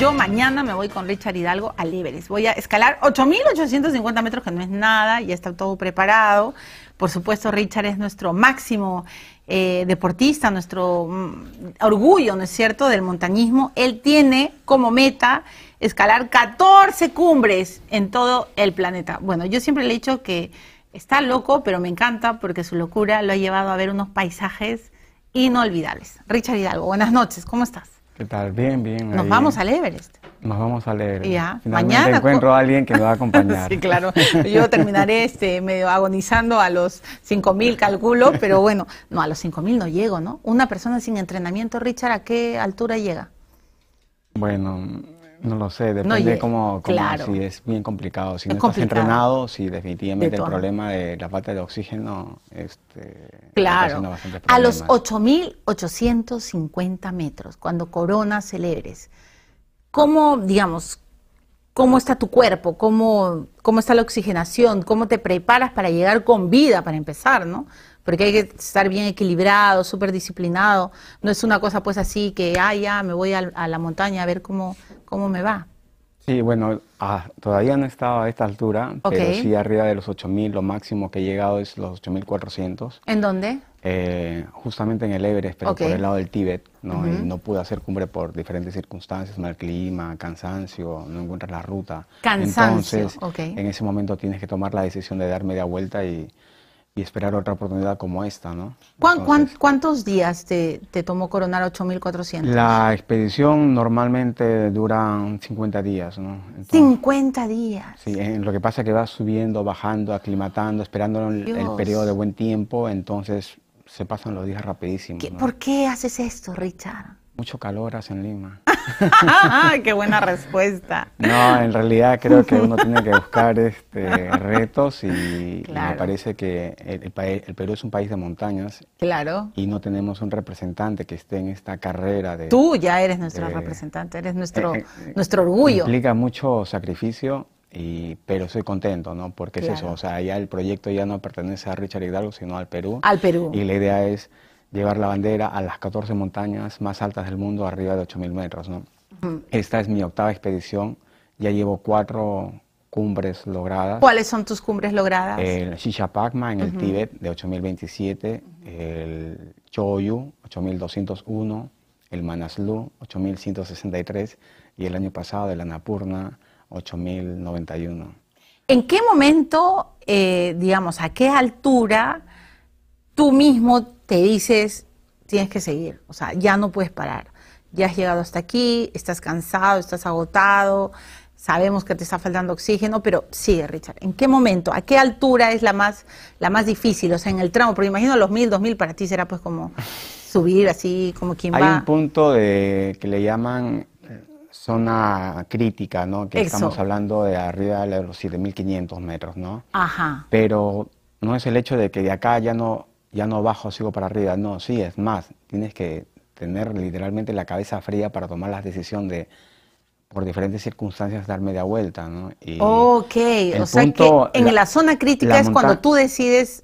Yo mañana me voy con Richard Hidalgo a Everest. Voy a escalar 8.850 metros, que no es nada, ya está todo preparado. Por supuesto, Richard es nuestro máximo eh, deportista, nuestro mm, orgullo, ¿no es cierto?, del montañismo. Él tiene como meta escalar 14 cumbres en todo el planeta. Bueno, yo siempre le he dicho que está loco, pero me encanta porque su locura lo ha llevado a ver unos paisajes inolvidables. Richard Hidalgo, buenas noches, ¿cómo estás? ¿Qué tal? Bien, bien. Nos vamos al Everest. Nos vamos al Everest. Ya, mañana. encuentro a alguien que me va a acompañar. sí, claro. Yo terminaré este medio agonizando a los 5.000, calculo, pero bueno, no, a los 5.000 no llego, ¿no? Una persona sin entrenamiento, Richard, ¿a qué altura llega? Bueno, no lo sé, depende cómo, si es bien complicado. Si no estás entrenado, si definitivamente el problema de la falta de oxígeno este, claro. A los 8.850 metros, cuando corona celebres, ¿cómo, digamos, cómo está tu cuerpo? ¿Cómo, ¿Cómo está la oxigenación? ¿Cómo te preparas para llegar con vida, para empezar, no? porque hay que estar bien equilibrado, súper disciplinado. No es una cosa pues así que, ah, ya, me voy a, la montaña a ver cómo, cómo me va. Sí, bueno, ah, todavía no he estado a esta altura, pero sí arriba de los 8.000, lo máximo que he llegado es los 8.400. ¿En dónde? Eh, justamente en el Everest, pero por el lado del Tíbet. ¿no? no pude hacer cumbre por diferentes circunstancias, mal clima, cansancio, no encuentras la ruta. Cansancio. Entonces, en ese momento tienes que tomar la decisión de dar media vuelta y y esperar otra oportunidad como esta, ¿no? ¿Cuántos días te, tomó coronar 8.400? La expedición normalmente dura 50 días, ¿no? 50 días. Sí, eh, lo que pasa es que vas subiendo, bajando, aclimatando, esperando el, periodo de buen tiempo, entonces se pasan los días rapidísimo. ¿Por qué haces esto, Richard? mucho calor hace en Lima. ¡Qué buena respuesta! No, en realidad creo que uno tiene que buscar este, retos y, me parece que el, Perú es un país de montañas. Claro. Y no tenemos un representante que esté en esta carrera de... Tú ya eres nuestro representante, eres nuestro, eh, eh, nuestro orgullo. Implica mucho sacrificio. Y, pero soy contento, ¿no? Porque es eso, o sea, ya el proyecto ya no pertenece a Richard Hidalgo, sino al Perú. Al Perú. Y la idea es llevar la bandera a las 14 montañas más altas del mundo, arriba de 8.000 metros. ¿no? Esta es mi octava expedición, ya llevo cuatro cumbres logradas. ¿Cuáles son tus cumbres logradas? El Shishapakma en el Tíbet de 8027, mil el Choyu 8201, el Manaslu 8163 y el año pasado el Anapurna 8091. ¿En qué momento, eh, digamos, a qué altura tú mismo te dices, tienes que seguir, o sea, ya no puedes parar. Ya has llegado hasta aquí, estás cansado, estás agotado, sabemos que te está faltando oxígeno, pero sigue, Richard. ¿En qué momento? ¿A qué altura es la más, la más difícil? O sea, en el tramo, porque imagino los mil, dos mil para ti será pues como subir así, como quien va. Hay un punto de, que le llaman eh, zona crítica, ¿no? Que estamos hablando de arriba de los 7500 metros, ¿no? Ajá. Pero no es el hecho de que de acá ya no ya no bajo, sigo para arriba. No, sí, es más, tienes que tener literalmente la cabeza fría para tomar las decisión de, por diferentes circunstancias, dar media vuelta. ¿no? Y ok, o sea que en la, zona crítica es cuando tú decides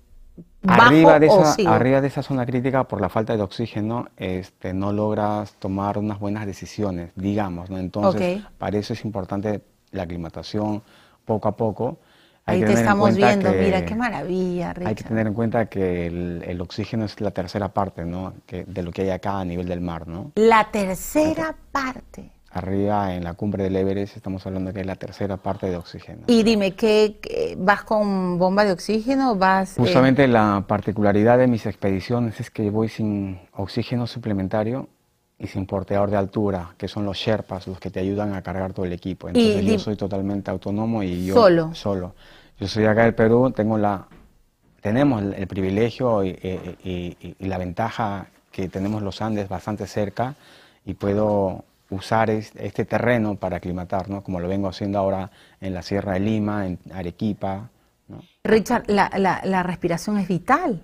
Bajo arriba de, esa, arriba de esa zona crítica, por la falta de oxígeno, este, no logras tomar unas buenas decisiones, digamos. ¿no? Entonces, para eso es importante la aclimatación poco a poco Ahí te estamos viendo, mira, qué maravilla, Hay que tener en cuenta que el, oxígeno es la tercera parte, ¿no? de lo que hay acá a nivel del mar, ¿no? La tercera parte. Arriba en la cumbre del Everest estamos hablando que es la tercera parte de oxígeno. Y dime, vas con bomba de oxígeno? Vas eh? Justamente la particularidad de mis expediciones es que voy sin oxígeno suplementario y sin porteador de altura, que son los Sherpas los que te ayudan a cargar todo el equipo. Entonces yo soy totalmente autónomo y yo solo. solo. Yo soy acá del Perú, tengo la, tenemos el, privilegio y, la ventaja que tenemos los Andes bastante cerca y puedo usar este terreno para aclimatar, ¿no? como lo vengo haciendo ahora en la Sierra de Lima, en Arequipa. Richard, la, la respiración es vital.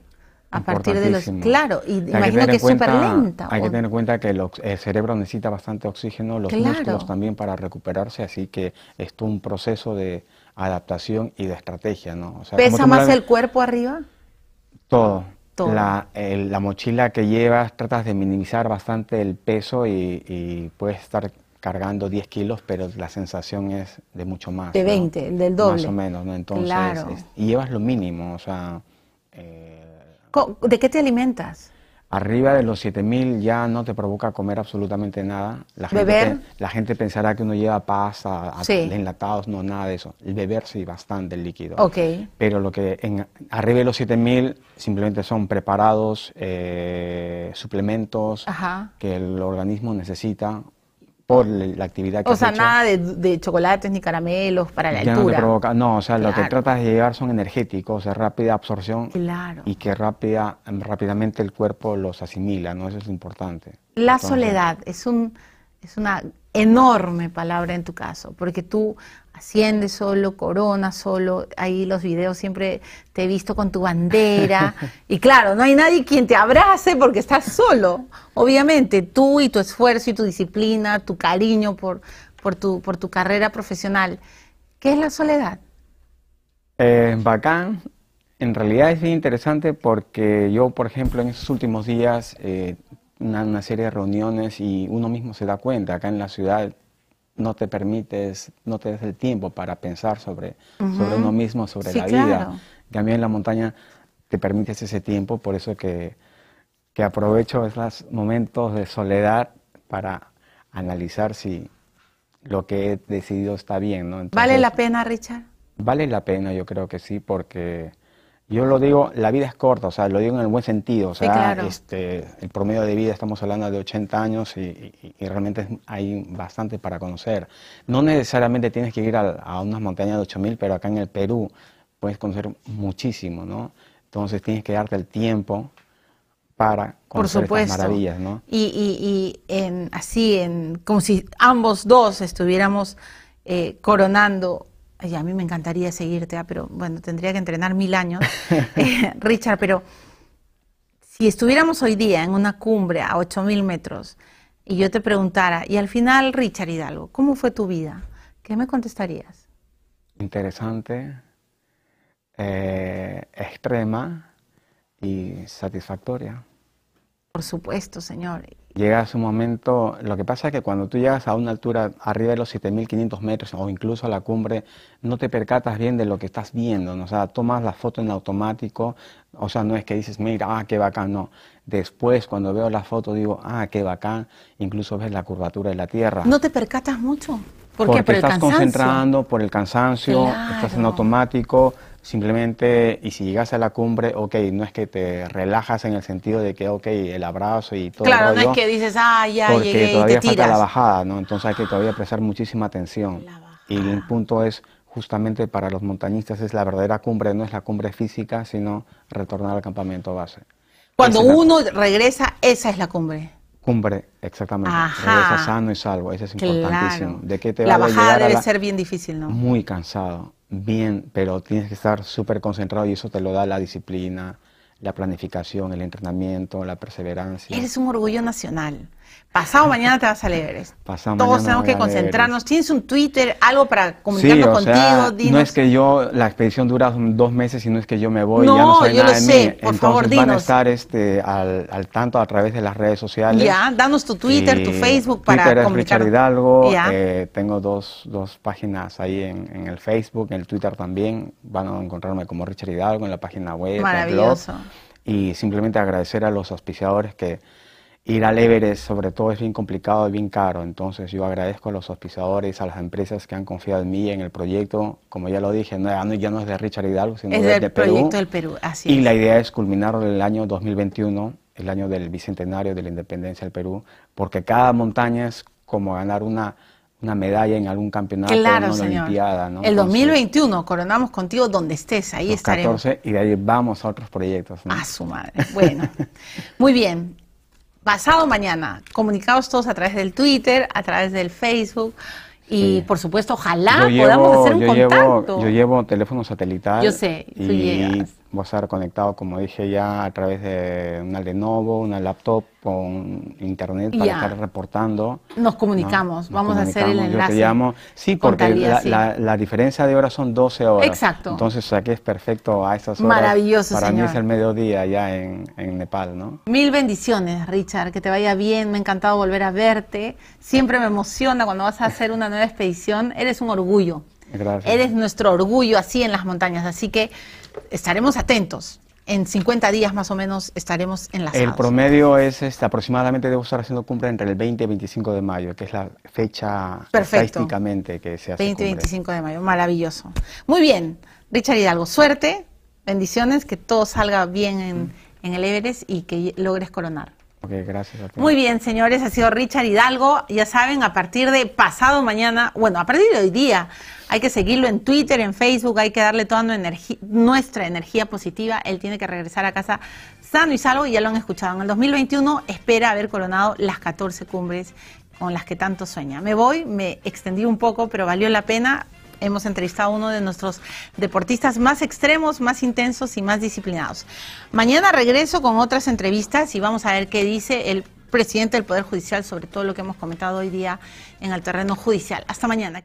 A partir de los. Claro, y imagino que, es súper lenta. Hay que tener en cuenta que el, cerebro necesita bastante oxígeno, los músculos también para recuperarse, así que es todo un proceso de adaptación y de estrategia, ¿no? ¿Pesa más el cuerpo arriba? Todo. todo. La, mochila que llevas, tratas de minimizar bastante el peso y, puedes estar cargando 10 kilos, pero la sensación es de mucho más. De 20, del doble. Más o menos, ¿no? Entonces, y llevas lo mínimo, o sea... Eh, ¿De qué te alimentas? Arriba de los 7000 ya no te provoca comer absolutamente nada. La gente, ¿Beber? la gente pensará que uno lleva pasta, enlatados, no, nada de eso. El beber sí, bastante el líquido. Okay. Pero lo que en, arriba de los 7000 simplemente son preparados, eh, suplementos que el organismo necesita por la actividad que O sea, nada de, chocolates ni caramelos para la ya No, o sea, lo que tratas de llevar son energéticos, de rápida absorción claro. y que rápida, rápidamente el cuerpo los asimila, ¿no? Eso es importante. La soledad es un es una enorme palabra en tu caso, porque tú asciendes solo, corona solo, ahí los videos siempre te he visto con tu bandera, y claro, no hay nadie quien te abrace porque estás solo, obviamente, tú y tu esfuerzo y tu disciplina, tu cariño por, por, tu, por tu carrera profesional. ¿Qué es la soledad? Eh, bacán, en realidad es bien interesante porque yo, por ejemplo, en estos últimos días eh, una, serie de reuniones y uno mismo se da cuenta, acá en la ciudad no te permites, no te des el tiempo para pensar sobre, sobre uno mismo, sobre la vida. También en la montaña te permites ese tiempo, por eso que, que aprovecho esos momentos de soledad para analizar si lo que he decidido está bien. ¿no? ¿Vale la pena, Richard? Vale la pena, yo creo que sí, porque yo lo digo, la vida es corta, o sea, lo digo en el buen sentido. O sea, este, el promedio de vida estamos hablando de 80 años y, realmente hay bastante para conocer. No necesariamente tienes que ir a, unas montañas de 8000, pero acá en el Perú puedes conocer muchísimo, ¿no? Entonces tienes que darte el tiempo para conocer Por maravillas, ¿no? Y, y en, así, en, como si ambos dos estuviéramos eh, coronando a mí me encantaría seguirte, ah, pero bueno, tendría que entrenar mil años, eh, Richard, pero si estuviéramos hoy día en una cumbre a 8.000 metros y yo te preguntara, y al final, Richard Hidalgo, ¿cómo fue tu vida? ¿Qué me contestarías? Interesante, eh, extrema y satisfactoria por supuesto, Señor. a su momento, lo que pasa es que cuando tú llegas a una altura arriba de los 7.500 metros o incluso a la cumbre, no te percatas bien de lo que estás viendo, ¿no? o sea, tomas la foto en automático, o sea, no es que dices, mira, ah, qué bacán, no. Después, cuando veo la foto, digo, ah, qué bacán, incluso ves la curvatura de la Tierra. No te percatas mucho. porque estás concentrando por el cansancio, estás en automático, Simplemente, y si llegas a la cumbre, ok, no es que te relajas en el sentido de que, ok, el abrazo y todo. Claro, no es que dices, ah, ya, Porque llegué todavía falta la bajada, ¿no? Entonces hay que todavía prestar muchísima atención. Y un punto es, justamente para los montañistas, es la verdadera cumbre, no es la cumbre física, sino retornar al campamento base. Cuando uno regresa, esa es la cumbre. Cumbre, exactamente. Ajá. Regresa sano y salvo, eso es importantísimo. ¿De qué te va la bajada debe ser bien difícil, ¿no? Muy cansado bien, pero tienes que estar súper concentrado y eso te lo da la disciplina, la planificación, el entrenamiento, la perseverancia. Eres un orgullo nacional. Pasado mañana te vas a leer Pasado Todos tenemos que concentrarnos. ¿Tienes un Twitter, algo para comunicarnos contigo? No es que yo, la expedición dura dos meses y no es que yo me voy no, no yo lo sé. Por favor, van a estar este, al, tanto a través de las redes sociales. Ya, danos tu Twitter, tu Facebook para Twitter es Richard Hidalgo. Eh, tengo dos, dos, páginas ahí en, el Facebook, en el Twitter también. Van a encontrarme como Richard Hidalgo en la página web. Maravilloso. y simplemente agradecer a los auspiciadores que ir al Everest, sobre todo, es bien complicado y bien caro. Entonces, yo agradezco a los auspiciadores, a las empresas que han confiado en mí, en el proyecto. Como ya lo dije, ya no es de Richard Hidalgo, sino es del proyecto del Perú. Así y la idea es culminar el año 2021, el año del bicentenario de la independencia del Perú, porque cada montaña es como ganar una una medalla en algún campeonato, claro, una olimpiada. El 2021 coronamos contigo donde estés, ahí estaremos. 14 y de ahí vamos a otros proyectos. A su madre. Bueno, muy bien pasado mañana. Comunicados todos a través del Twitter, a través del Facebook. Y por supuesto, ojalá podamos hacer un yo contacto. Llevo, yo llevo teléfono satelital. Yo sé, voy a estar conectado, como dije ya, a través de una Lenovo, una laptop con internet para estar reportando. Nos comunicamos, vamos a hacer el enlace. Sí, porque la, diferencia de horas son 12 horas. Exacto. Entonces aquí es perfecto a esas horas. Maravilloso, Para mí es el mediodía ya en, en Nepal, ¿no? Mil bendiciones, Richard, que te vaya bien, me ha encantado volver a verte. Siempre me emociona cuando vas a hacer una nueva expedición, eres un orgullo. Eres nuestro orgullo así en las montañas, así que estaremos atentos. En 50 días más o menos estaremos en la El promedio es este, aproximadamente debo estar haciendo cumbre entre el 20 y 25 de mayo, que es la fecha estadísticamente que se hace. 20 y 25 de mayo, maravilloso. Muy bien, Richard Hidalgo, suerte, bendiciones, que todo salga bien en, mm. en el Everest y que logres coronar gracias Muy bien, señores, ha sido Richard Hidalgo. Ya saben, a partir de pasado mañana, bueno, a partir de hoy día, hay que seguirlo en Twitter, en Facebook, hay que darle toda nuestra energía positiva. Él tiene que regresar a casa sano y salvo, y ya lo han escuchado. En el 2021 espera haber coronado las 14 cumbres con las que tanto sueña. Me voy, me extendí un poco, pero valió la pena hemos entrevistado a uno de nuestros deportistas más extremos, más intensos y más disciplinados. Mañana regreso con otras entrevistas y vamos a ver qué dice el presidente del Poder Judicial sobre todo lo que hemos comentado hoy día en el terreno judicial. Hasta mañana.